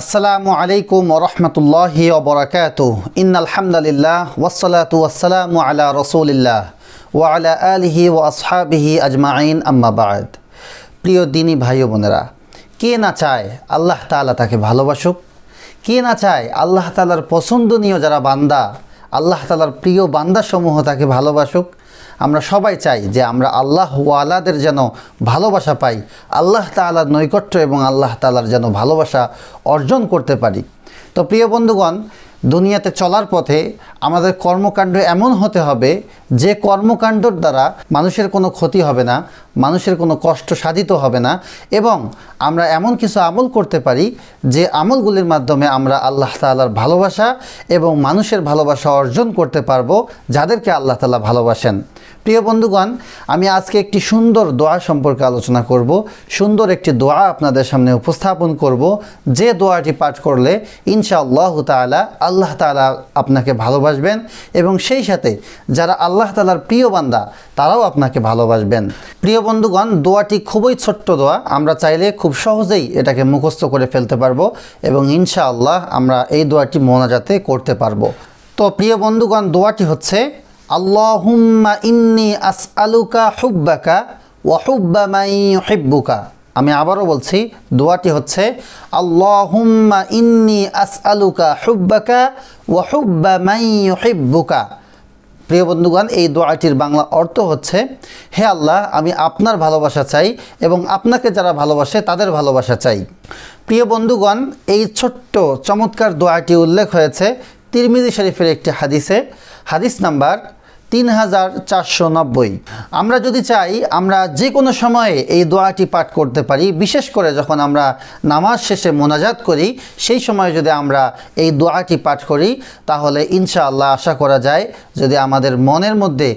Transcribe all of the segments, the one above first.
আসসালামু আলাইকুম রহমতুল্লাহ অবরাকাত ইন আলহামদুলিল্লাহ ওসলাত ওয়াসালামু আলা রসুলিল্লাহ ওয়া আলা আলহি ও আসহাবিহি আজমাইন আম্মাবাদ প্রিয় দিনী ভাই বোনেরা কে না চায় আল্লাহ তালা তাকে ভালোবাসুক কে না চায় আল্লাহ তালার পছন্দনীয় যারা বান্দা আল্লাহ তালার প্রিয় বান্দাসমূহ তাকে ভালোবাসুক আমরা সবাই চাই যে আমরা আল্লাহ ওয়ালাদের যেন ভালোবাসা পাই আল্লাহ তালার নৈকট্য এবং আল্লাহ তালার যেন ভালোবাসা অর্জন করতে পারি তো প্রিয় বন্ধুগণ দুনিয়াতে চলার পথে আমাদের কর্মকাণ্ড এমন হতে হবে যে কর্মকাণ্ডর দ্বারা মানুষের কোনো ক্ষতি হবে না মানুষের কোনো কষ্ট সাধিত হবে না এবং আমরা এমন কিছু আমল করতে পারি যে আমলগুলির মাধ্যমে আমরা আল্লাহ তাল্লার ভালোবাসা এবং মানুষের ভালোবাসা অর্জন করতে পারবো যাদেরকে আল্লাহ তালা ভালোবাসেন প্রিয় বন্ধুগণ আমি আজকে একটি সুন্দর দোয়া সম্পর্কে আলোচনা করব সুন্দর একটি দোয়া আপনাদের সামনে উপস্থাপন করব যে দোয়াটি পাঠ করলে ইনশাআল্লাহ তালা আল্লাহ তালা আপনাকে ভালোবাসবেন এবং সেই সাথে যারা আল্লাহ তালার প্রিয় বান্দা তারাও আপনাকে ভালোবাসবেন প্রিয় বন্ধুগণ দোয়াটি খুবই ছোট্ট দোয়া আমরা চাইলে খুব সহজেই এটাকে মুখস্থ করে ফেলতে পারবো এবং ইনশাআল্লাহ আমরা এই দোয়াটি মোনাজাতে করতে পারবো তো প্রিয় বন্ধুগণ দোয়াটি হচ্ছে আল্লাহ ইন্নি আস আলুকা হুব্বাকা ওয়াহুব্বা মাই হুব্বুকা আমি আবারও বলছি দোয়াটি হচ্ছে আল্লাহুম্মা ইন্নি আসআলুকা হুব্বাকা ওয়া হুব্বা মাই ইউহিব্বুকা প্রিয় বন্ধুগণ এই দোয়াটির বাংলা অর্থ হচ্ছে হে আল্লাহ আমি আপনার ভালোবাসা চাই এবং আপনাকে যারা ভালোবাসে তাদের ভালোবাসা চাই প্রিয় বন্ধুগণ এই ছোট্ট চমৎকার দোয়াটি উল্লেখ হয়েছে তিরমিজি শরীফের একটি হাদিসে হাদিস নাম্বার তিন হাজার চারশো নব্বই আমরা যদি চাই আমরা যে কোনো সময়ে এই দোয়াটি পাঠ করতে পারি বিশেষ করে যখন আমরা নামাজ শেষে মোনাজাত করি সেই সময় যদি আমরা এই দোয়াটি পাঠ করি তাহলে ইনশাআল্লাহ আশা করা যায় যদি আমাদের মনের মধ্যে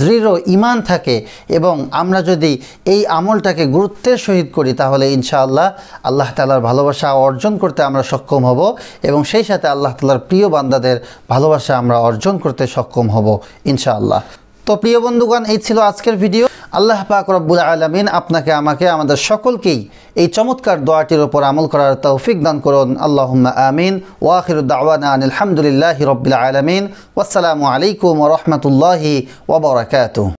দৃঢ় ইমান থাকে এবং আমরা যদি এই আমলটাকে গুরুত্বের সহিত করি তাহলে ইনশাআল্লাহ আল্লাহ তালার ভালোবাসা অর্জন করতে আমরা সক্ষম হব এবং সেই সাথে আল্লাহ তালার প্রিয় বান্দাদের ভালোবাসা আমরা অর্জন করতে সক্ষম হব ইনশাআল্লাহ ইনশাআল্লাহ তো প্রিয় বন্ধুগণ এই ছিল আজকের ভিডিও আল্লাহ পাক রব্বুল আলমিন আপনাকে আমাকে আমাদের সকলকেই এই চমৎকার দোয়াটির ওপর আমল করার তৌফিক দান করুন আল্লাহ আমিন ওয়াহিরুদ্দাওয়ান আলহামদুলিল্লাহ রবিল আলমিন আসসালামু আলাইকুম রহমতুল্লাহি ওবরাকাত